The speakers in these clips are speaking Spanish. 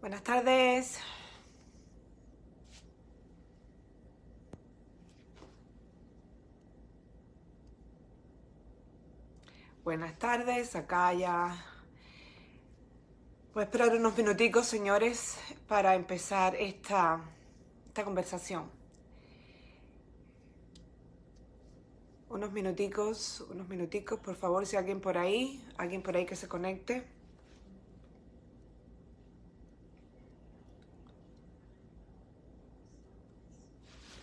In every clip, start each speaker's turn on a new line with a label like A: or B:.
A: Buenas tardes. Buenas tardes, acá ya. Voy a esperar unos minuticos, señores, para empezar esta, esta conversación. Unos minuticos, unos minuticos, por favor, si alguien por ahí, alguien por ahí que se conecte.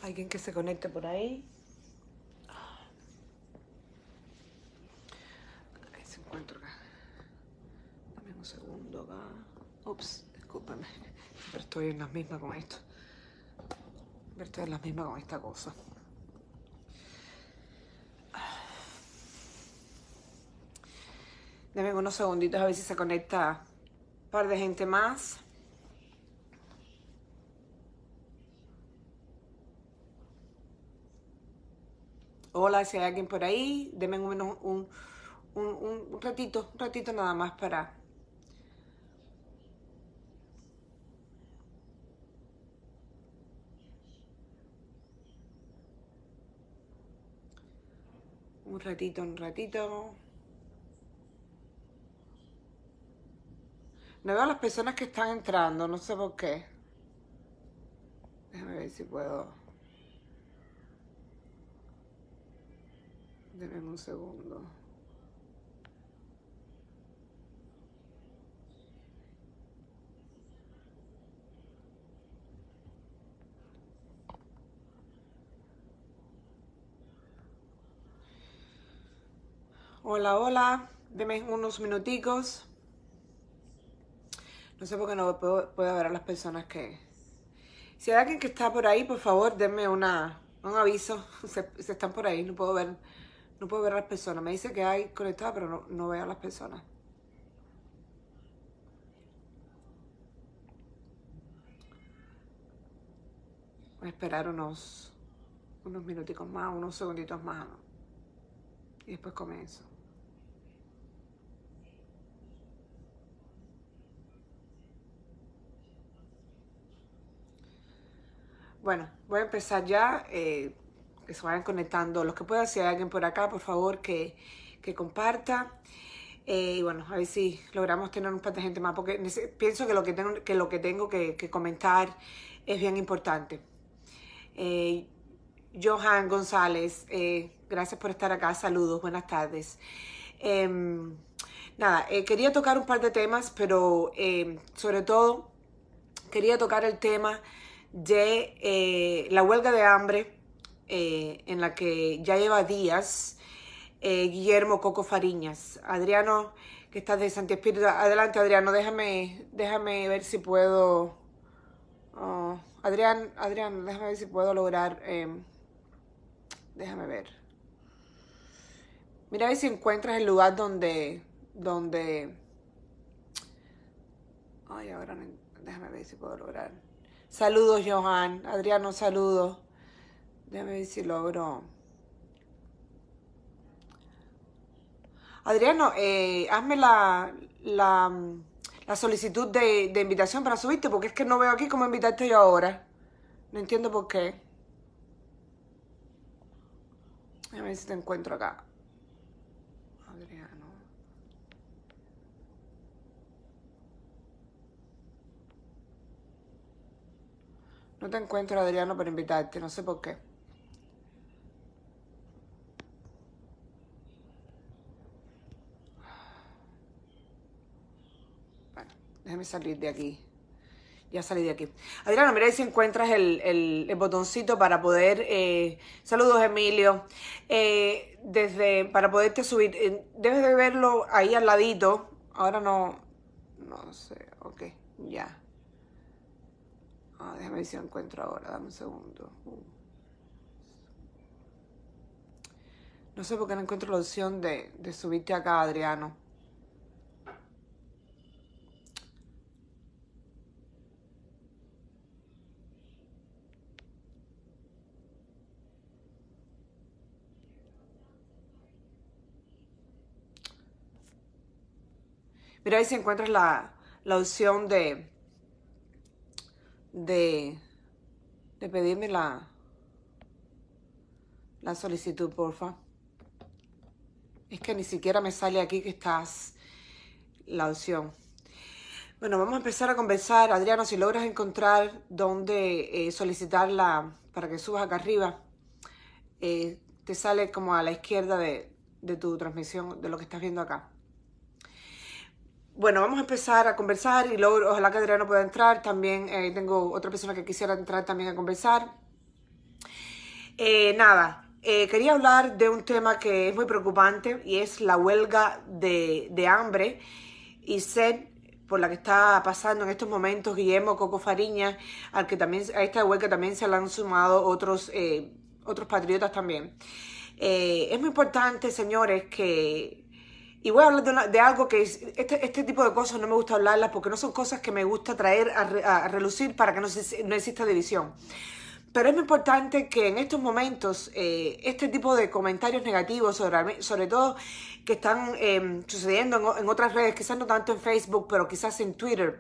A: Alguien que se conecte por ahí. Ahí se encuentro acá. Dame un segundo acá. Ups, discúlpame. Siempre estoy en la misma con esto. Siempre estoy en la misma con esta cosa. Dame unos segunditos a ver si se conecta un par de gente más. hola si hay alguien por ahí, denme un, un ratito, un ratito nada más para un ratito, un ratito. No veo a las personas que están entrando, no sé por qué. Déjame ver si puedo. Denme un segundo. Hola, hola. Deme unos minuticos. No sé por qué no puedo, ver a las personas que... Si hay alguien que está por ahí, por favor, denme una, un aviso. se están por ahí, no puedo ver no puedo ver a las personas. Me dice que hay conectada, pero no, veo a las personas. Voy a esperar unos, unos minuticos más, unos segunditos más. Y después comienzo. Bueno, voy a empezar ya. Eh, que se vayan conectando. Los que puedan, si hay alguien por acá, por favor, que, comparta. Eh, y bueno, a ver si logramos tener un par de gente más, porque pienso que lo que tengo que, lo que, tengo que, comentar es bien importante. Eh, Johan González, eh, gracias por estar acá, saludos, buenas tardes. Em, nada, quería tocar un par de temas, pero em, sobre todo quería tocar el tema de la huelga de hambre eh, en la que ya lleva días eh, Guillermo Coco Fariñas. Adriano, que estás de Santi Espíritu. Adelante, Adriano, déjame, déjame ver si puedo. Oh, Adrián, Adriano déjame ver si puedo lograr. Em, déjame ver. Mira a ver si encuentras el lugar donde. donde. Ay, ahora déjame ver si puedo lograr. Saludos, Johan. Adriano, saludos. Déjame ver si logro. Adriano, eh, hazme la, solicitud de, invitación para subirte, porque es que no veo aquí cómo invitarte este yo ahora. No entiendo por qué.
B: Déjame ver si te encuentro
A: acá. Adriano. No te encuentro, Adriano, para invitarte, no sé por qué. Déjame salir de aquí. Ya salí de aquí. Adriano, mira ahí si encuentras el, el, botoncito para poder. Eh, saludos, Emilio. Eh, desde, para poderte subir. Eh, debes de verlo ahí al ladito. Ahora no. No sé. Ok, ya. Ah, déjame ver si lo encuentro ahora. Dame un segundo. Uh. No sé por qué no encuentro la opción de, de subirte acá, Adriano. Mira, ahí si encuentras la, opción de, de, pedirme la, la solicitud, porfa. Es que ni siquiera me sale aquí que estás la opción. Bueno, vamos a empezar a conversar. Adriano si logras encontrar dónde eh, solicitarla para que subas acá arriba, eh, te sale como a la izquierda de, de tu transmisión, de lo que estás viendo acá bueno, vamos a empezar a conversar y luego ojalá que Adriano pueda entrar. También eh, tengo otra persona que quisiera entrar también a conversar. Eh, nada, eh, quería hablar de un tema que es muy preocupante y es la huelga de, hambre y sed por la que está pasando en estos momentos Guillermo Coco Fariña, al que también a esta huelga también se le han sumado otros, otros patriotas también. es muy importante, señores, que y voy a hablar de, algo que este, este, tipo de cosas no me gusta hablarlas porque no son cosas que me gusta traer a, relucir para que no, exista división. Pero es muy importante que en estos momentos eh, este tipo de comentarios negativos, sobre, todo que están em, sucediendo en, en otras redes, quizás no tanto en Facebook, pero quizás en Twitter,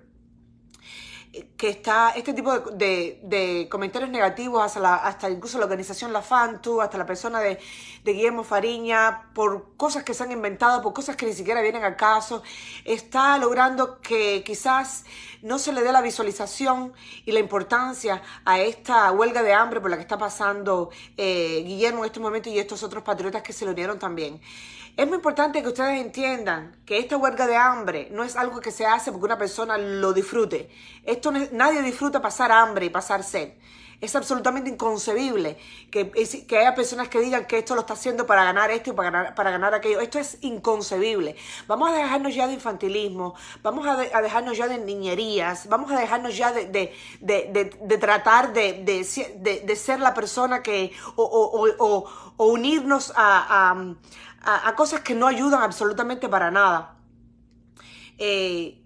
A: que está este tipo de, comentarios negativos hasta, incluso la organización La Fantu, hasta la persona de, Guillermo Fariña, por cosas que se han inventado, por cosas que ni siquiera vienen a caso, está logrando que quizás no se le dé la visualización y la importancia a esta huelga de hambre por la que está pasando eh, Guillermo en este momento y estos otros patriotas que se lo unieron también. Es muy importante que ustedes entiendan que esta huelga de hambre no es algo que se hace porque una persona lo disfrute. Esto nadie disfruta pasar hambre y pasar sed. Es absolutamente inconcebible que, haya personas que digan que esto lo está haciendo para ganar esto y para ganar, aquello. Esto es inconcebible. Vamos a dejarnos ya de infantilismo, vamos a, dejarnos ya de niñerías, vamos a dejarnos ya de, tratar de, ser la persona que. o, unirnos a a, cosas que no ayudan absolutamente para nada. Eh,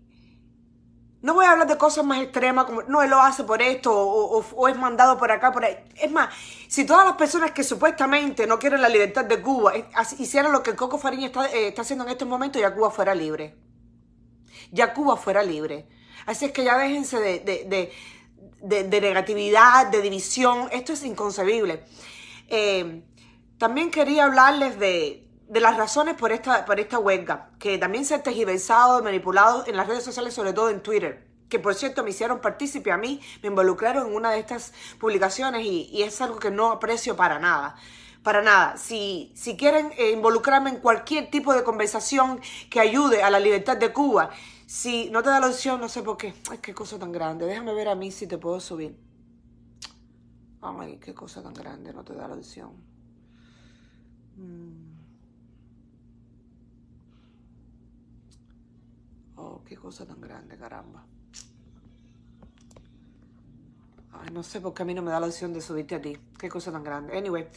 A: no voy a hablar de cosas más extremas como no, él lo hace por esto o, es mandado por acá, por ahí. Es más, si todas las personas que supuestamente no quieren la libertad de Cuba hicieran lo que Coco farín eh, está, haciendo en este momento, ya Cuba fuera libre. Ya Cuba fuera libre. Así es que ya déjense de, negatividad, de división. Esto es inconcebible. Eh, también quería hablarles de, de las razones por esta, por esta huelga, que también se ha tejiversado, manipulado en las redes sociales, sobre todo en Twitter que por cierto me hicieron partícipe a mí, me involucraron en una de estas publicaciones y, es algo que no aprecio para nada para nada. Si, si quieren eh, involucrarme en cualquier tipo de conversación que ayude a la libertad de Cuba, si no te da la opción, no sé por qué. Ay, qué cosa tan grande. Déjame ver a mí si te puedo subir. Ay, qué cosa tan grande, no te da la opción. Mm. Oh, qué cosa tan grande, caramba. Ay, no sé por qué a mí no me da la opción de subirte a ti. Qué cosa tan grande. Anyway.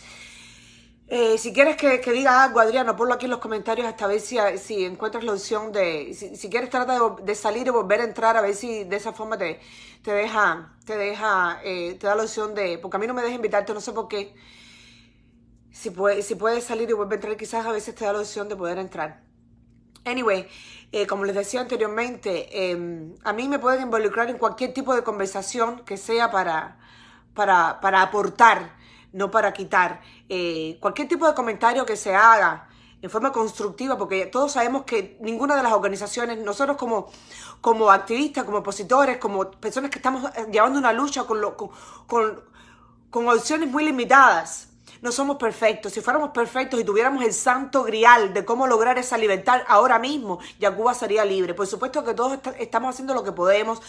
A: Eh, si quieres que, diga algo, Adriano, ponlo aquí en los comentarios hasta ver si, encuentras la opción de... Si, quieres, trata de, salir y volver a entrar, a ver si de esa forma te, te deja... Te deja... Eh, te da la opción de... Porque a mí no me deja invitarte, no sé por qué. Si, si puedes salir y volver a entrar, quizás a veces te da la opción de poder entrar. Anyway, eh, como les decía anteriormente, em, a mí me pueden involucrar en cualquier tipo de conversación que sea para, para, aportar, no para quitar. Eh, cualquier tipo de comentario que se haga en forma constructiva, porque todos sabemos que ninguna de las organizaciones, nosotros como, activistas, como opositores, como personas que estamos eh, llevando una lucha con, con opciones muy limitadas, no somos perfectos. Si fuéramos perfectos y tuviéramos el santo grial de cómo lograr esa libertad ahora mismo, ya Cuba sería libre. Por supuesto que todos estamos haciendo lo que podemos,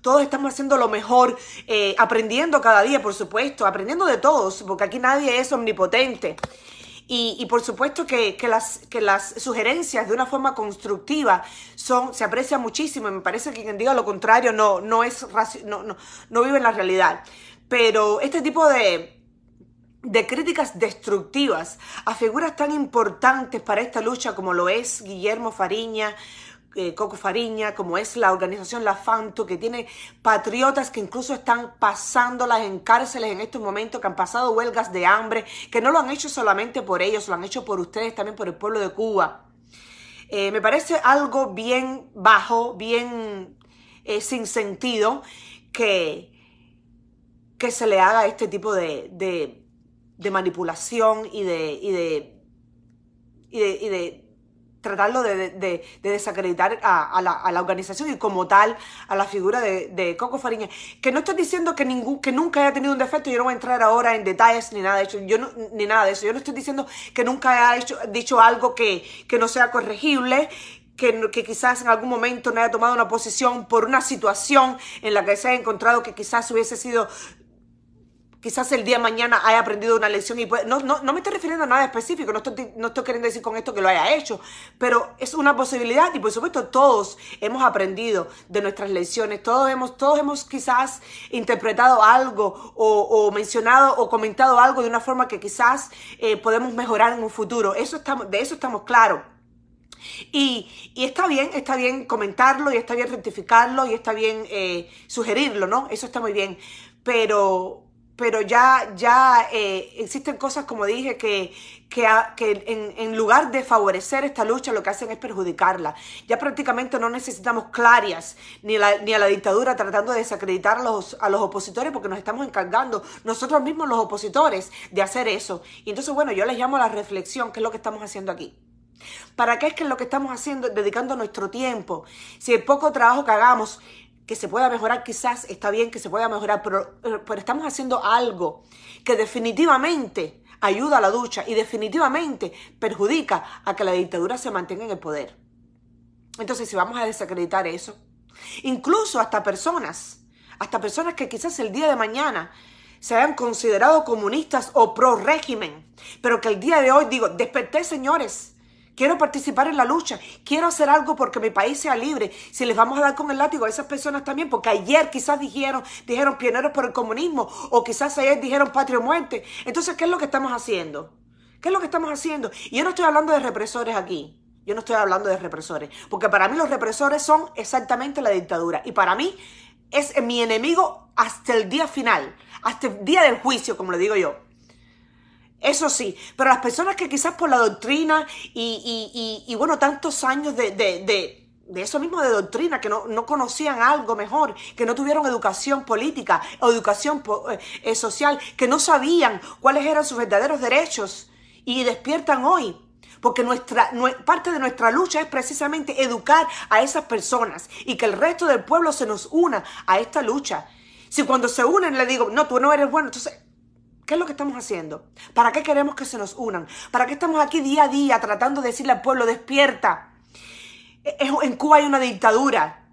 A: todos estamos haciendo lo mejor, eh, aprendiendo cada día, por supuesto, aprendiendo de todos, porque aquí nadie es omnipotente. Y, por supuesto que, las, que las sugerencias de una forma constructiva son, se aprecian muchísimo. Y me parece que quien diga lo contrario no, no, es, no vive en la realidad. Pero este tipo de, de críticas destructivas a figuras tan importantes para esta lucha como lo es Guillermo Fariña, eh, Coco Fariña, como es la organización La Fanto, que tiene patriotas que incluso están pasándolas en cárceles en estos momentos, que han pasado huelgas de hambre, que no lo han hecho solamente por ellos, lo han hecho por ustedes, también por el pueblo de Cuba. Eh, me parece algo bien bajo, bien eh, sin sentido, que, que se le haga este tipo de de manipulación y de, y de, y de, tratarlo de, desacreditar a, la, organización y como tal a la figura de, Coco Fariña. Que no estoy diciendo que, ningún, que nunca haya tenido un defecto, yo no voy a entrar ahora en detalles ni nada de eso, yo no, ni nada de eso. Yo no estoy diciendo que nunca haya dicho algo que, no sea corregible, que, que, quizás en algún momento no haya tomado una posición por una situación en la que se haya encontrado que quizás hubiese sido quizás el día de mañana haya aprendido una lección y no, no, no, me estoy refiriendo a nada específico, no estoy, queriendo decir con esto que lo haya hecho, pero es una posibilidad y por supuesto todos hemos aprendido de nuestras lecciones, todos hemos, todos hemos quizás interpretado algo o, mencionado o comentado algo de una forma que quizás eh, podemos mejorar en un futuro, eso estamos, de eso estamos claros. Y, está bien, está bien comentarlo y está bien rectificarlo y está bien eh, sugerirlo, ¿no? Eso está muy bien. Pero, pero ya, ya eh, existen cosas, como dije, que, en, lugar de favorecer esta lucha, lo que hacen es perjudicarla. Ya prácticamente no necesitamos clarias ni, la, ni a la dictadura tratando de desacreditar a los, a los opositores porque nos estamos encargando nosotros mismos los opositores de hacer eso. Y entonces, bueno, yo les llamo a la reflexión, que es lo que estamos haciendo aquí. ¿Para qué es que lo que estamos haciendo, dedicando nuestro tiempo? Si el poco trabajo que hagamos que se pueda mejorar quizás está bien que se pueda mejorar, pero, eh, pero estamos haciendo algo que definitivamente ayuda a la ducha y definitivamente perjudica a que la dictadura se mantenga en el poder. Entonces, si vamos a desacreditar eso, incluso hasta personas, hasta personas que quizás el día de mañana se hayan considerado comunistas o pro régimen, pero que el día de hoy digo, desperté señores, Quiero participar en la lucha. Quiero hacer algo porque mi país sea libre. Si les vamos a dar con el látigo a esas personas también, porque ayer quizás dijeron, dijeron pioneros por el comunismo, o quizás ayer dijeron patria o muerte. Entonces, ¿qué es lo que estamos haciendo? ¿Qué es lo que estamos haciendo? Y yo no estoy hablando de represores aquí. Yo no estoy hablando de represores. Porque para mí los represores son exactamente la dictadura. Y para mí es mi enemigo hasta el día final. Hasta el día del juicio, como le digo yo. Eso sí, pero las personas que quizás por la doctrina y, bueno, tantos años de, eso mismo de doctrina, que no, conocían algo mejor, que no tuvieron educación política o educación eh, eh, social, que no sabían cuáles eran sus verdaderos derechos y despiertan hoy. Porque nuestra, parte de nuestra lucha es precisamente educar a esas personas y que el resto del pueblo se nos una a esta lucha. Si cuando se unen le digo, no, tú no eres bueno, entonces ¿Qué es lo que estamos haciendo? ¿Para qué queremos que se nos unan? ¿Para qué estamos aquí día a día tratando de decirle al pueblo, despierta? E-, en Cuba hay una dictadura.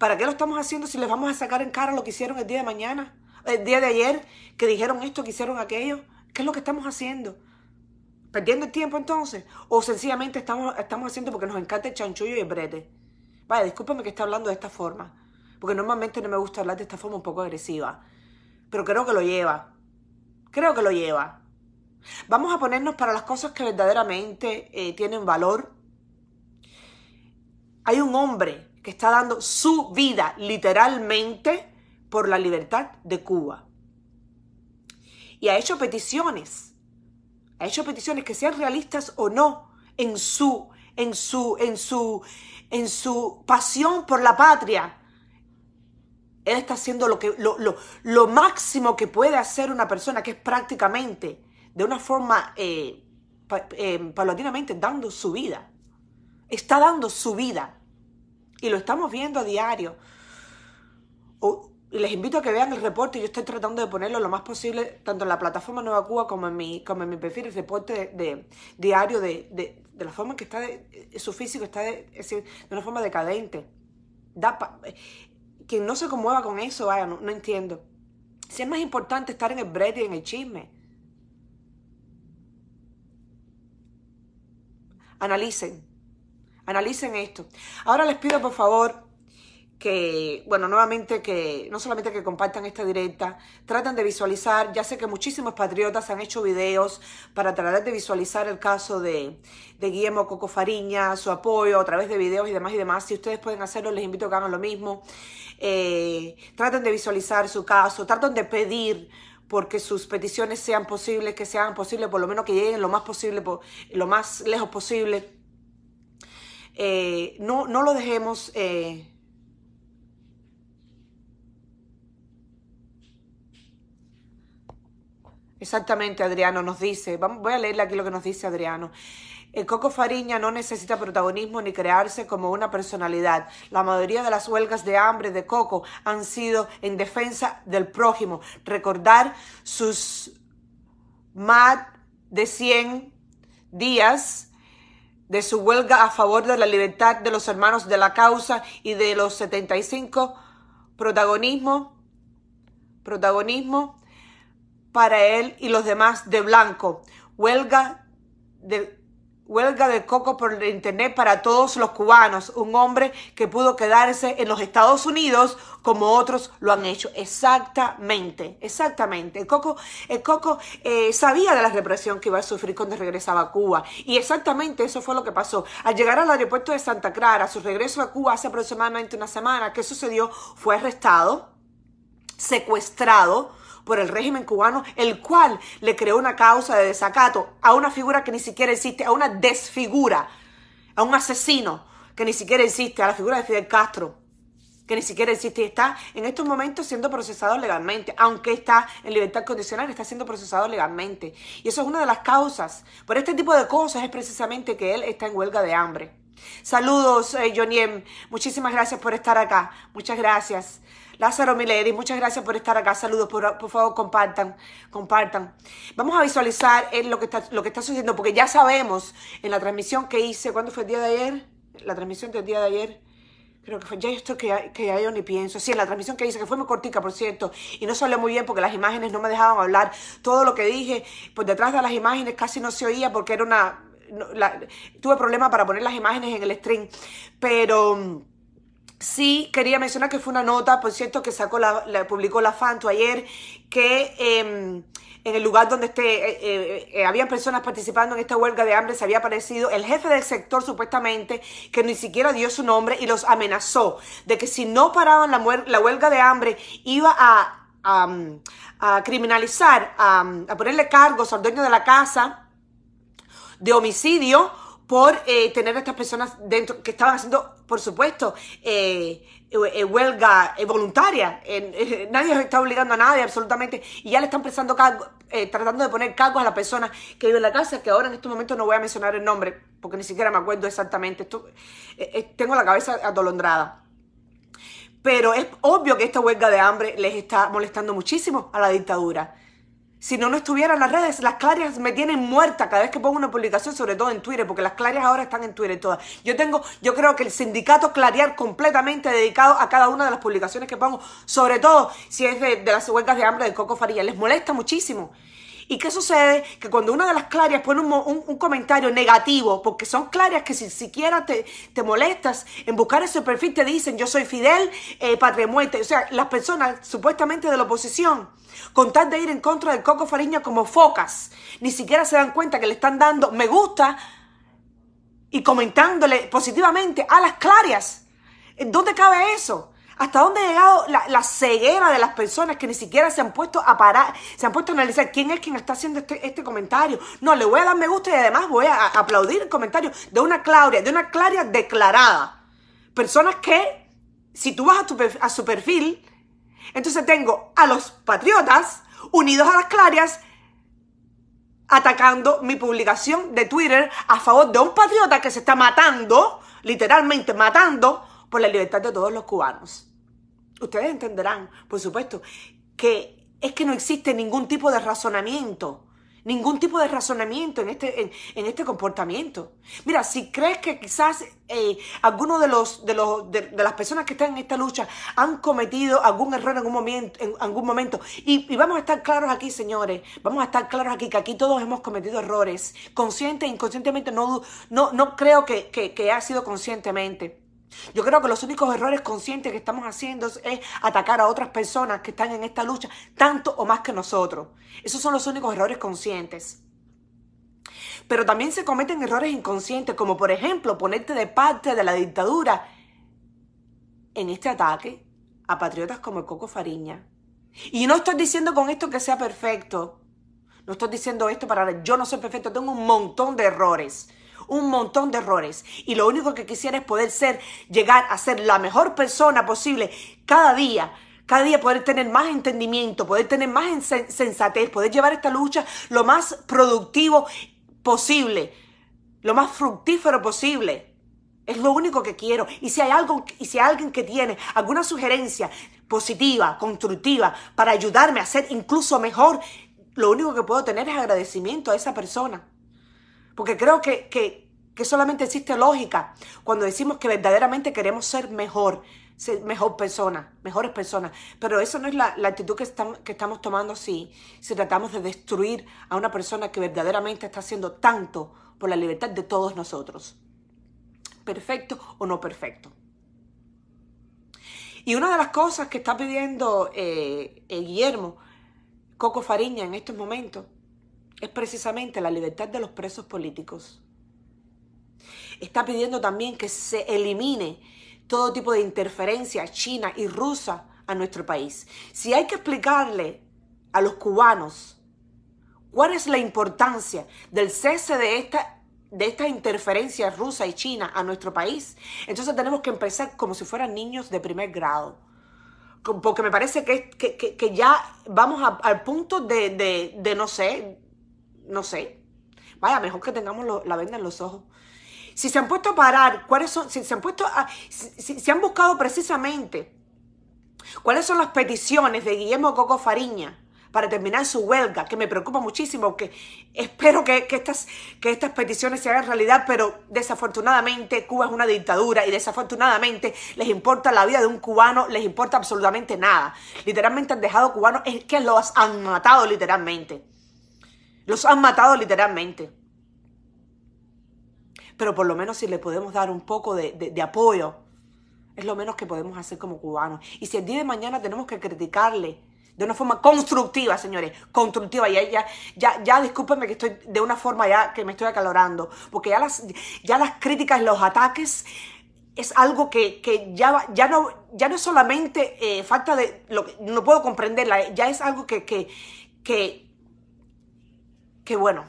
A: ¿Para qué lo estamos haciendo si les vamos a sacar en cara lo que hicieron el día de mañana? El día de ayer, que dijeron esto, que hicieron aquello. ¿Qué es lo que estamos haciendo? ¿Perdiendo el tiempo entonces? ¿O sencillamente estamos, estamos haciendo porque nos encanta el chanchullo y el brete? Vaya, discúlpame que esté hablando de esta forma, porque normalmente no me gusta hablar de esta forma un poco agresiva pero creo que lo lleva. Creo que lo lleva. Vamos a ponernos para las cosas que verdaderamente eh, tienen valor. Hay un hombre que está dando su vida literalmente por la libertad de Cuba. Y ha hecho peticiones, ha hecho peticiones que sean realistas o no en su en su en su en su pasión por la patria, él está haciendo lo, que, lo, máximo que puede hacer una persona, que es prácticamente, de una forma eh, eh, paulatinamente, dando su vida. Está dando su vida. Y lo estamos viendo a diario. les invito a que vean el reporte. Yo estoy tratando de ponerlo lo más posible, tanto en la plataforma Nueva Cuba como en mi, como en mi perfil, el reporte de, diario de, la forma en que está, eh, su físico está, es decir, de una forma decadente. Da quien no se conmueva con eso, vaya, no, entiendo. Si es más importante estar en el brete y en el chisme. Analicen, analicen esto. Ahora les pido por favor que, bueno, nuevamente que no solamente que compartan esta directa, tratan de visualizar, ya sé que muchísimos patriotas han hecho videos para tratar de visualizar el caso de, de Guillermo Coco Fariña, su apoyo a través de videos y demás y demás. Si ustedes pueden hacerlo, les invito a que hagan lo mismo eh, traten de visualizar su caso, traten de pedir porque sus peticiones sean posibles, que sean posibles, por lo menos que lleguen lo más posible, lo más lejos posible. Eh, no, no lo dejemos. Eh, Exactamente, Adriano nos dice, voy a leerle aquí lo que nos dice Adriano. El Coco Fariña no necesita protagonismo ni crearse como una personalidad. La mayoría de las huelgas de hambre de Coco han sido en defensa del prójimo. Recordar sus más de 100 días de su huelga a favor de la libertad de los hermanos de la causa y de los 75 protagonismo protagonismo para él y los demás de blanco. Huelga de huelga de coco por internet para todos los cubanos, un hombre que pudo quedarse en los Estados Unidos como otros lo han hecho. Exactamente, exactamente. El coco, el coco eh, sabía de la represión que iba a sufrir cuando regresaba a Cuba y exactamente eso fue lo que pasó. Al llegar al aeropuerto de Santa Clara, su regreso a Cuba hace aproximadamente una semana, ¿qué sucedió? Fue arrestado, secuestrado, por el régimen cubano, el cual le creó una causa de desacato a una figura que ni siquiera existe, a una desfigura, a un asesino que ni siquiera existe, a la figura de Fidel Castro que ni siquiera existe y está en estos momentos siendo procesado legalmente, aunque está en libertad condicional, está siendo procesado legalmente. Y eso es una de las causas por este tipo de cosas, es precisamente que él está en huelga de hambre. Saludos, eh, Joniem. Muchísimas gracias por estar acá. Muchas gracias. Lázaro Milady, muchas gracias por estar acá. Saludos, por, favor, compartan, compartan. Vamos a visualizar lo que, está, sucediendo, porque ya sabemos en la transmisión que hice, ¿cuándo fue el día de ayer? La transmisión del día de ayer. Creo que fue, ya esto que que yo ni pienso. Sí, en la transmisión que hice, que fue muy cortica, por cierto, y no se habló muy bien porque las imágenes no me dejaban hablar. Todo lo que dije por detrás de las imágenes casi no se oía porque era una... tuve problemas para poner las imágenes en el stream, pero Sí, quería mencionar que fue una nota, por cierto, que sacó la, publicó la Fanto ayer, que em, en el lugar donde esté, eh, eh, eh, habían personas participando en esta huelga de hambre, se había aparecido el jefe del sector supuestamente, que ni siquiera dio su nombre y los amenazó de que si no paraban la, huelga de hambre iba a, a, mm, criminalizar, a, mm, a ponerle cargos al dueño de la casa de homicidio por eh, tener a estas personas dentro que estaban haciendo, por supuesto, eh, eh, huelga voluntaria. nadie está obligando a nadie absolutamente. Y ya le están prestando cargo, tratando de poner cargo a las personas que viven en la casa, que ahora en este momento no voy a mencionar el nombre, porque ni siquiera me acuerdo exactamente. tengo la cabeza atolondrada. Pero es obvio que esta huelga de hambre les está molestando muchísimo a la dictadura. Si no, no estuviera en las redes. Las clarias me tienen muerta cada vez que pongo una publicación, sobre todo en Twitter, porque las clarias ahora están en Twitter todas. Yo tengo, yo creo que el sindicato clarear completamente dedicado a cada una de las publicaciones que pongo, sobre todo si es de, de las huelgas de hambre de Coco Faría. Les molesta muchísimo. ¿Y qué sucede? Que cuando una de las clarias pone un, comentario negativo, porque son clarias que si siquiera te, molestas en buscar ese perfil, te dicen yo soy Fidel, eh, patria muerte. O sea, las personas supuestamente de la oposición, con tal de ir en contra del Coco Fariña como focas, ni siquiera se dan cuenta que le están dando me gusta y comentándole positivamente a las clarias. ¿Dónde cabe eso? ¿Hasta dónde ha llegado la, ceguera de las personas que ni siquiera se han puesto a parar, se han puesto a analizar quién es quien está haciendo este, este comentario? No, le voy a dar me gusta y además voy a, aplaudir el comentario de una Claudia, de una Claria declarada. Personas que, si tú vas a, a su perfil, entonces tengo a los patriotas unidos a las Clarias atacando mi publicación de Twitter a favor de un patriota que se está matando, literalmente matando, por la libertad de todos los cubanos. Ustedes entenderán, por supuesto, que es que no existe ningún tipo de razonamiento, ningún tipo de razonamiento en este, en, este comportamiento. Mira, si crees que quizás eh, alguno de los, de los de, las personas que están en esta lucha han cometido algún error en algún momento, en algún momento. Y, vamos a estar claros aquí, señores, vamos a estar claros aquí que aquí todos hemos cometido errores, consciente e inconscientemente, no, no, no creo que, que, que ha sido conscientemente. Yo creo que los únicos errores conscientes que estamos haciendo es, atacar a otras personas que están en esta lucha tanto o más que nosotros. Esos son los únicos errores conscientes. Pero también se cometen errores inconscientes, como por ejemplo ponerte de parte de la dictadura en este ataque a patriotas como el Coco Fariña. Y no estoy diciendo con esto que sea perfecto. No estoy diciendo esto para... Yo no soy perfecto, tengo un montón de errores un montón de errores. Y lo único que quisiera es poder ser, llegar a ser la mejor persona posible cada día. Cada día poder tener más entendimiento, poder tener más sensatez, poder llevar esta lucha lo más productivo posible, lo más fructífero posible. Es lo único que quiero. Y si hay algo, y si alguien que tiene alguna sugerencia positiva, constructiva, para ayudarme a ser incluso mejor, lo único que puedo tener es agradecimiento a esa persona. Porque creo que, solamente existe lógica cuando decimos que verdaderamente queremos ser mejor, ser mejor persona, mejores personas. Pero eso no es la, actitud que, estamos, tomando si, si tratamos de destruir a una persona que verdaderamente está haciendo tanto por la libertad de todos nosotros. Perfecto o no perfecto. Y una de las cosas que está pidiendo eh, eh, Guillermo Coco Fariña en estos momentos es precisamente la libertad de los presos políticos. Está pidiendo también que se elimine todo tipo de interferencia china y rusa a nuestro país. Si hay que explicarle a los cubanos cuál es la importancia del cese de esta de rusa y china a nuestro país, entonces tenemos que empezar como si fueran niños de primer grado. Porque me parece que, ya vamos al punto de, de, no sé, no sé. Vaya, mejor que tengamos la venda en los ojos. Si se han puesto a parar, cuáles son, si se han puesto a, si, han buscado precisamente cuáles son las peticiones de Guillermo Coco Fariña para terminar su huelga, que me preocupa muchísimo, porque espero que, que, estas, que estas peticiones se hagan realidad, pero desafortunadamente Cuba es una dictadura y desafortunadamente les importa la vida de un cubano, les importa absolutamente nada. Literalmente han dejado cubanos, es que los han matado literalmente. Los han matado literalmente. Pero por lo menos si le podemos dar un poco de, apoyo, es lo menos que podemos hacer como cubanos. Y si el día de mañana tenemos que criticarle de una forma constructiva, señores, constructiva. Ya, ya, ya, ya discúlpenme que estoy de una forma ya que me estoy acalorando, porque ya las, ya las críticas, los ataques, es algo que, que ya, ya, no, ya no es solamente eh, falta de, no puedo comprenderla, ya es algo que, que que bueno,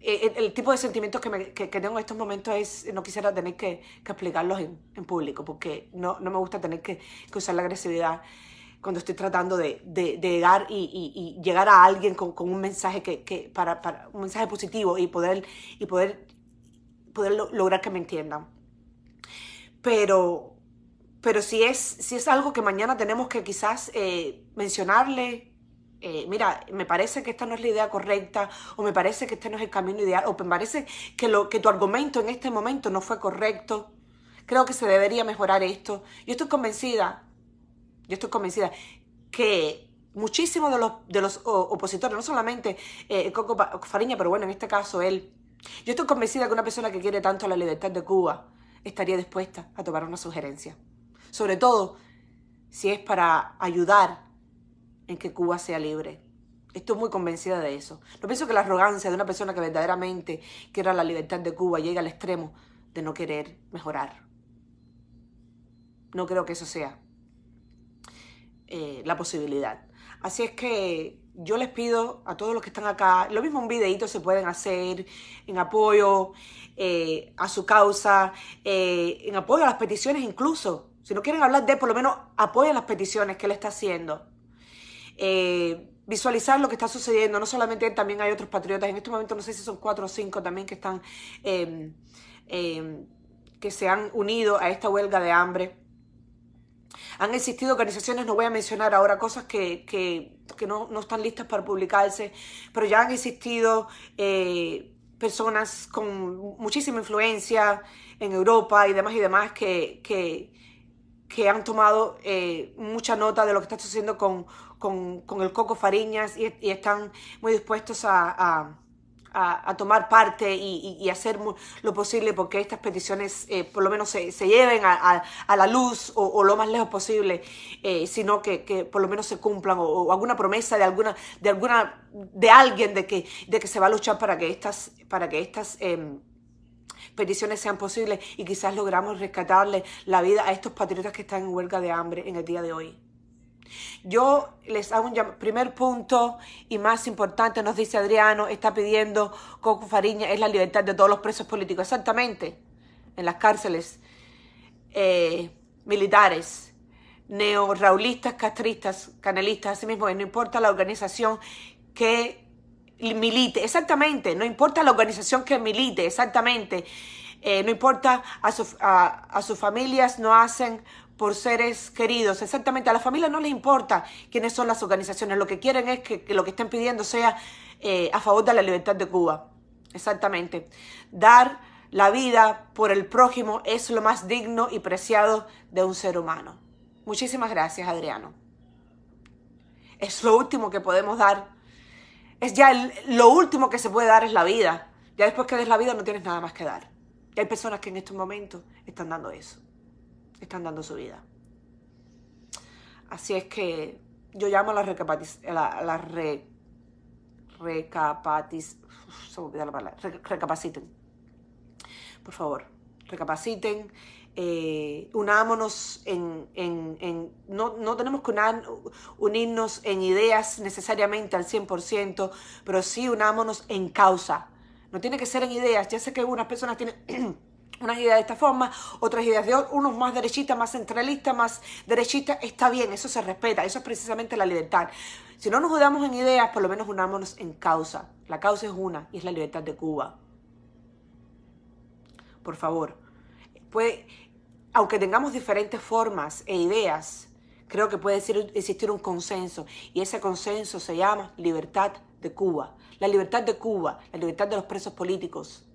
A: eh, el, tipo de sentimientos que, que, tengo en estos momentos es, no quisiera tener que, explicarlos en, público, porque no, no, me gusta tener que, usar la agresividad cuando estoy tratando de, de, llegar y, llegar a alguien con, un mensaje que, para, un mensaje positivo y poder y poder poder lograr que me entiendan. Pero pero si es si es algo que mañana tenemos que quizás eh, mencionarle eh, mira, me parece que esta no es la idea correcta, o me parece que este no es el camino ideal, o me parece que, lo, que tu argumento en este momento no fue correcto, creo que se debería mejorar esto. Yo estoy convencida, yo estoy convencida que muchísimos de los, opositores, no solamente eh, Coco Fariña, pero bueno, en este caso él, yo estoy convencida que una persona que quiere tanto la libertad de Cuba estaría dispuesta a tomar una sugerencia. Sobre todo si es para ayudar en que Cuba sea libre. Estoy muy convencida de eso. No pienso que la arrogancia de una persona que verdaderamente quiera la libertad de Cuba llegue al extremo de no querer mejorar. No creo que eso sea eh, la posibilidad. Así es que yo les pido a todos los que están acá, lo mismo un videito se pueden hacer en apoyo eh, a su causa, eh, en apoyo a las peticiones incluso. Si no quieren hablar de, por lo menos apoyen las peticiones que él está haciendo. Eh, visualizar lo que está sucediendo. No solamente también hay otros patriotas. En este momento no sé si son cuatro o cinco también que están, em, em, que se han unido a esta huelga de hambre. Han existido organizaciones, no voy a mencionar ahora cosas que, no, están listas para publicarse, pero ya han existido eh, personas con muchísima influencia en Europa y demás y demás que, que han tomado eh, mucha nota de lo que está sucediendo con, con, el Coco Fariñas y, están muy dispuestos a, tomar parte y, hacer lo posible porque estas peticiones eh, por lo menos se, lleven a, la luz o, lo más lejos posible, eh, sino que, por lo menos se cumplan o, alguna promesa de alguna, de alguna, de alguien de que, de que se va a luchar para que estas, para que estas em, peticiones sean posibles y quizás logramos rescatarle la vida a estos patriotas que están en huelga de hambre en el día de hoy. Yo les hago un primer punto y más importante, nos dice Adriano, está pidiendo Coco Fariña, es la libertad de todos los presos políticos. Exactamente, en las cárceles eh, militares, raulistas castristas, canalistas, así mismo, no importa la organización que milite, exactamente, no importa la organización que milite, exactamente, eh, no importa a sus familias, no hacen por seres queridos. Exactamente, a la familia no le importa quiénes son las organizaciones, lo que quieren es que, lo que estén pidiendo sea eh, a favor de la libertad de Cuba. Exactamente. Dar la vida por el prójimo es lo más digno y preciado de un ser humano. Muchísimas gracias, Adriano. Es lo último que podemos dar. Es ya lo último que se puede dar es la vida. Ya después que des la vida no tienes nada más que dar. Y hay personas que en estos momentos están dando eso están dando su vida. Así es que yo llamo a la, recapatis, la, la la palabra, recapaciten. Por favor, recapaciten, eh, unámonos en, no, tenemos que unirnos en ideas necesariamente al 100%, pero sí unámonos en causa. No tiene que ser en ideas. Ya sé que algunas personas tienen... unas ideas de esta forma, otras ideas de unos más derechistas, más centralistas, más derechistas, está bien, eso se respeta, eso es precisamente la libertad. Si no nos unamos en ideas, por lo menos unámonos en causa. La causa es una y es la libertad de Cuba. Por favor, puede, aunque tengamos diferentes formas e ideas, creo que puede existir un consenso y ese consenso se llama libertad de Cuba. La libertad de Cuba, la libertad de los presos políticos,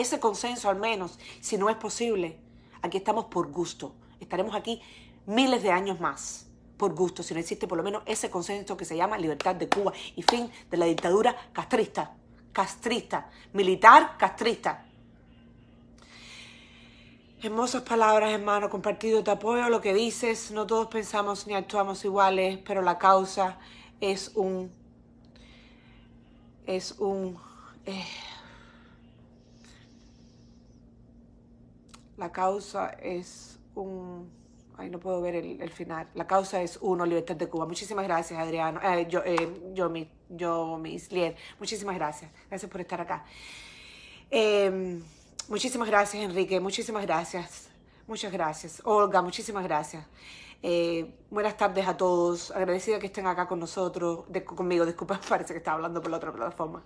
A: ese consenso al menos, si no es posible, aquí estamos por gusto. Estaremos aquí miles de años más por gusto, si no existe por lo menos ese consenso que se llama libertad de Cuba y fin de la dictadura castrista, castrista, militar castrista. Hermosas palabras, hermano, compartido, te apoyo lo que dices. No todos pensamos ni actuamos iguales, pero la causa es un... es un... Eh, La causa es un... Ay, no puedo ver el, final. La causa es uno, libertad de Cuba. Muchísimas gracias, Adriano. Eh, yo, eh, yo, mis Lier. Muchísimas gracias. Gracias por estar acá. Em, muchísimas gracias, Enrique. Muchísimas gracias. Muchas gracias. Olga, muchísimas gracias. Eh, buenas tardes a todos, agradecida que estén acá con nosotros, conmigo, disculpa, parece que estaba hablando por la otra plataforma.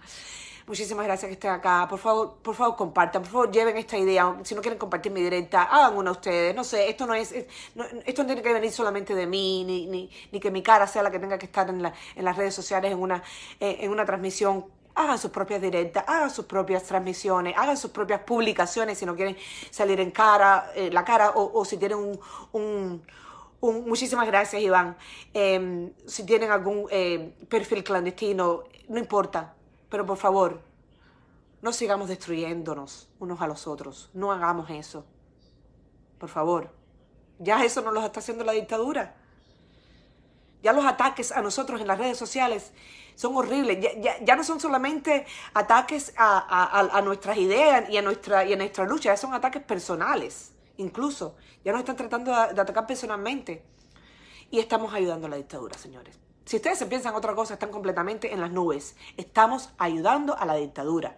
A: Muchísimas gracias que estén acá. Por favor, por favor, compartan, por favor, lleven esta idea. Si no quieren compartir mi directa, hagan una ustedes. No sé, esto no es, esto no tiene que venir solamente de mí, ni, que mi cara sea la que tenga que estar en, las redes sociales eh, en una, transmisión hagan sus propias directas, hagan sus propias transmisiones, hagan sus propias publicaciones si no quieren salir en cara, eh, la cara, o, si tienen un, muchísimas gracias, Iván. Em, si tienen algún eh, perfil clandestino, no importa, pero por favor, no sigamos destruyéndonos unos a los otros. No hagamos eso. Por favor. Ya eso nos lo está haciendo la dictadura. Ya los ataques a nosotros en las redes sociales son horribles. Ya, no son solamente ataques a, nuestras ideas y a nuestra, y a nuestra lucha, son ataques personales incluso. Ya nos están tratando de, atacar personalmente. Y estamos ayudando a la dictadura, señores. Si ustedes se piensan otra cosa, están completamente en las nubes. Estamos ayudando a la dictadura.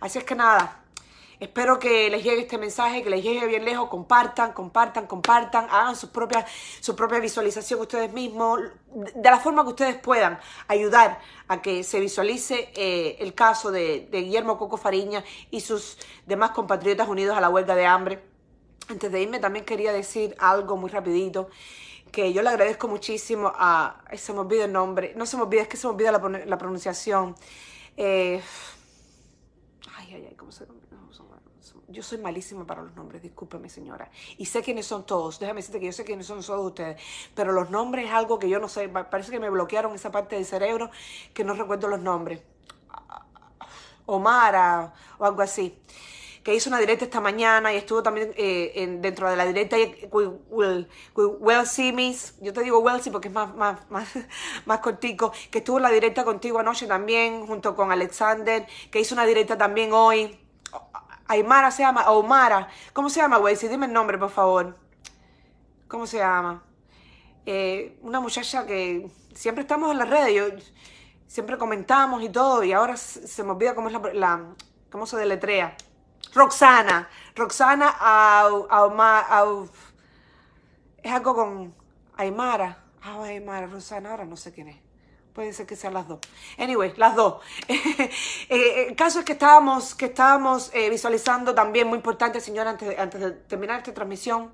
A: Así es que nada, Espero que les llegue este mensaje, que les llegue bien lejos. Compartan, compartan, compartan. Hagan su propia visualización ustedes mismos. De la forma que ustedes puedan ayudar a que se visualice eh, el caso de, Guillermo Coco Fariña y sus demás compatriotas unidos a la huelga de hambre. Antes de irme también quería decir algo muy rapidito que yo le agradezco muchísimo a... Se me olvida el nombre. No se me olvida, es que se me olvida la, pronunciación. Eh, Yo soy malísima para los nombres, discúlpeme señora. Y sé quiénes son todos, déjame decirte que yo sé quiénes son todos ustedes, pero los nombres es algo que yo no sé, parece que me bloquearon esa parte del cerebro que no recuerdo los nombres. Omara o algo así, que hizo una directa esta mañana y estuvo también eh, dentro de la directa Well Miss. yo te digo Well porque es más, más, más, más cortico, que estuvo en la directa contigo anoche también, junto con Alexander, que hizo una directa también hoy. Aymara se llama, Omara. ¿Cómo se llama, güey? Sí, dime el nombre, por favor. ¿Cómo se llama? Eh, una muchacha que siempre estamos en las redes, siempre comentamos y todo, y ahora se, me olvida cómo es la, cómo se deletrea. Roxana, Roxana Aumara. es algo con Aymara, ah, Aymara, Roxana, ahora no sé quién es puede ser que sean las dos. Anyway, las dos. Eh, eh, el caso es que estábamos, que estábamos eh, visualizando también, muy importante, señora, antes, antes de terminar esta transmisión,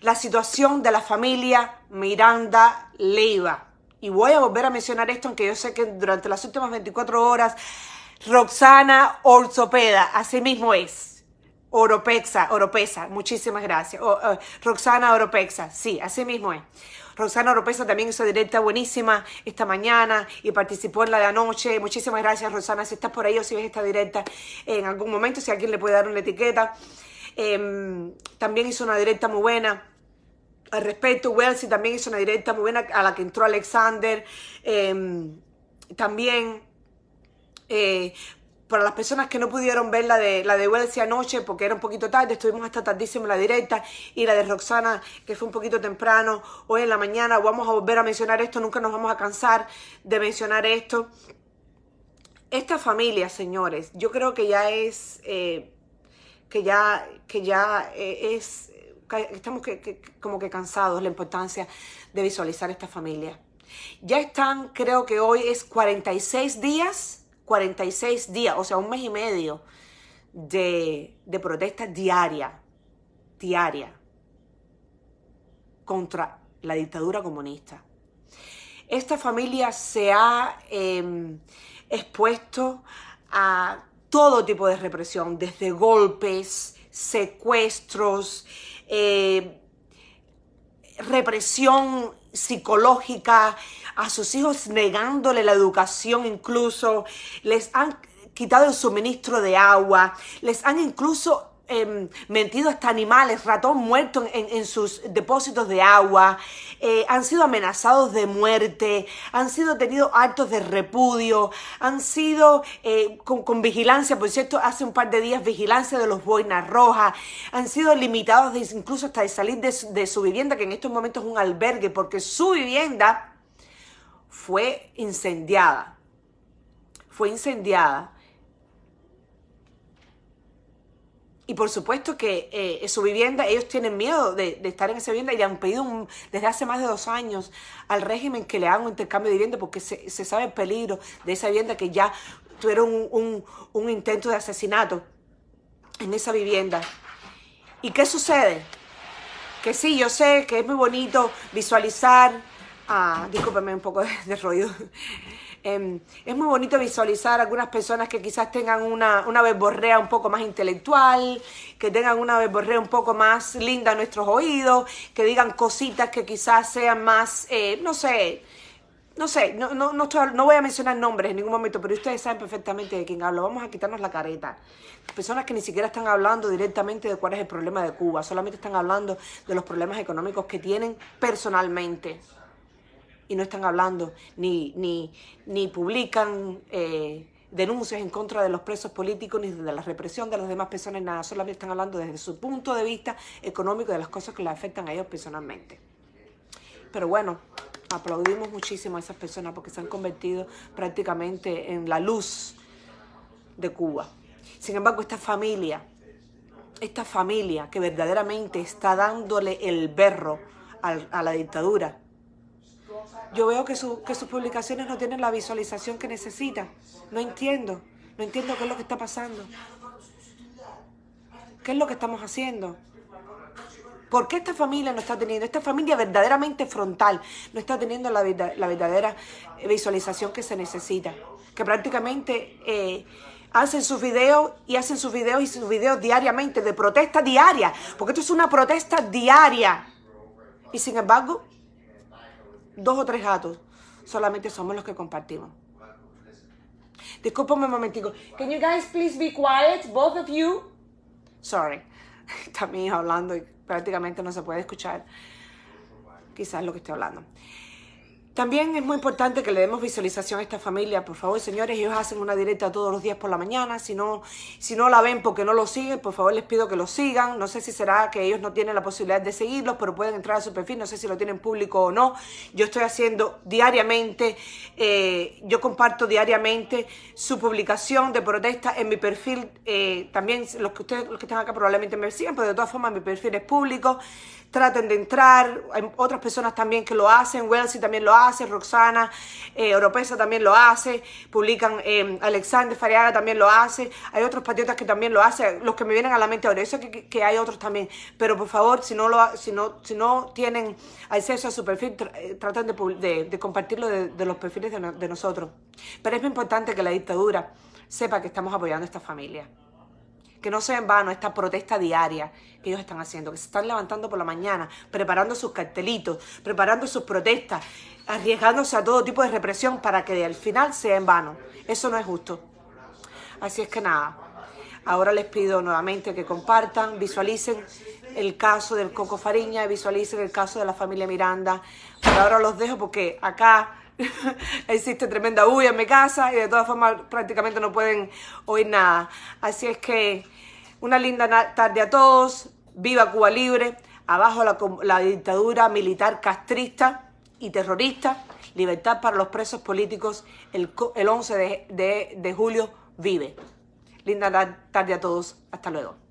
A: la situación de la familia Miranda Leiva. Y voy a volver a mencionar esto, aunque yo sé que durante las últimas 24 horas, Roxana Orzopeda, así mismo es Oropexa, Oropesa, muchísimas gracias. Eh, Roxana Oropexa, sí, así mismo es. Roxana Oropesa también hizo directa buenísima esta mañana y participó en la de anoche. Muchísimas gracias, Roxana, si estás por ahí o si ves esta directa en algún momento, si alguien le puede dar una etiqueta. Em, también hizo una directa muy buena. Al respecto, Wellsy también hizo una directa muy buena a la que entró Alexander. Em, también eh, para las personas que no pudieron ver la de la de anoche porque era un poquito tarde, estuvimos hasta tardísimo en la directa y la de Roxana que fue un poquito temprano hoy en la mañana, vamos a volver a mencionar esto, nunca nos vamos a cansar de mencionar esto. Esta familia, señores, yo creo que ya es eh, que ya que ya eh, es estamos que, como que cansados la importancia de visualizar esta familia. Ya están, creo que hoy es 46 días 46 días, o sea, un mes y medio de, de protesta diaria, diaria, contra la dictadura comunista. Esta familia se ha em, expuesto a todo tipo de represión, desde golpes, secuestros, eh, represión psicológica, a sus hijos negándole la educación incluso, les han quitado el suministro de agua, les han incluso eh, mentido hasta animales, ratón muerto en, sus depósitos de agua, eh, han sido amenazados de muerte, han sido tenidos actos de repudio, han sido eh, con, vigilancia, por cierto, hace un par de días vigilancia de los boinas rojas, han sido limitados incluso hasta de salir de su vivienda, que en estos momentos es un albergue, porque su vivienda fue incendiada. Fue incendiada. Y por supuesto que eh, su vivienda, ellos tienen miedo de, estar en esa vivienda y le han pedido desde hace más de dos años al régimen que le hagan un intercambio de vivienda porque se, sabe el peligro de esa vivienda que ya tuvieron un intento de asesinato en esa vivienda. ¿Y qué sucede? Que sí, yo sé que es muy bonito visualizar Ah, discúlpeme un poco de, ruido. Em, es muy bonito visualizar algunas personas que quizás tengan una, una borrea un poco más intelectual, que tengan una borrea un poco más linda a nuestros oídos, que digan cositas que quizás sean más, eh, no sé, no sé, no, no, no, no, voy a mencionar nombres en ningún momento, pero ustedes saben perfectamente de quién hablo. Vamos a quitarnos la careta. Personas que ni siquiera están hablando directamente de cuál es el problema de Cuba, solamente están hablando de los problemas económicos que tienen personalmente y no están hablando ni, ni, publican eh, denuncias en contra de los presos políticos ni de la represión de las demás personas, nada, solamente están hablando desde su punto de vista económico de las cosas que les afectan a ellos personalmente. Pero bueno, aplaudimos muchísimo a esas personas porque se han convertido prácticamente en la luz de Cuba. Sin embargo, esta familia, esta familia que verdaderamente está dándole el berro a la dictadura, yo veo que, que sus publicaciones no tienen la visualización que necesitan. No entiendo, no entiendo qué es lo que está pasando. ¿Qué es lo que estamos haciendo? ¿Por qué esta familia no está teniendo, esta familia verdaderamente frontal, no está teniendo la, la verdadera eh, visualización que se necesita? Que prácticamente eh, hacen sus videos y hacen sus videos y sus videos diariamente, de protesta diaria, porque esto es una protesta diaria. Y sin embargo, dos o tres gatos, solamente somos los que compartimos. Discúlpame un momentico. Can you guys please be quiet, both of you? Sorry. Está hablando y prácticamente no se puede escuchar quizás lo que estoy hablando. También es muy importante que le demos visualización a esta familia. Por favor, señores, ellos hacen una directa todos los días por la mañana. Si no, si no la ven porque no lo siguen, por favor les pido que lo sigan. No sé si será que ellos no tienen la posibilidad de seguirlos, pero pueden entrar a su perfil. No sé si lo tienen público o no. Yo estoy haciendo diariamente, eh, yo comparto diariamente su publicación de protesta en mi perfil. Eh, también los que ustedes, los que están acá probablemente me sigan, pero de todas formas mi perfil es público. Traten de entrar. Hay otras personas también que lo hacen. Wellsy también lo hace hace, Roxana eh, Oropesa también lo hace, publican eh, Alexander Fariaga también lo hace, hay otros patriotas que también lo hacen, los que me vienen a la mente ahora, eso que, que hay otros también, pero por favor, si no, lo, si no, si no tienen acceso a su perfil, eh, tratan de, compartirlo de, los perfiles de, de nosotros. Pero es muy importante que la dictadura sepa que estamos apoyando a esta familia que no sea en vano esta protesta diaria que ellos están haciendo, que se están levantando por la mañana, preparando sus cartelitos, preparando sus protestas, arriesgándose a todo tipo de represión para que al final sea en vano. Eso no es justo. Así es que nada, ahora les pido nuevamente que compartan, visualicen el caso del Coco Fariña, visualicen el caso de la familia Miranda. pero ahora los dejo porque acá Existe tremenda bulla en mi casa y de todas formas prácticamente no pueden oír nada. Así es que una linda tarde a todos. Viva Cuba Libre. Abajo la, dictadura militar castrista y terrorista. Libertad para los presos políticos. El, 11 de julio vive. Linda tarde a todos. Hasta luego.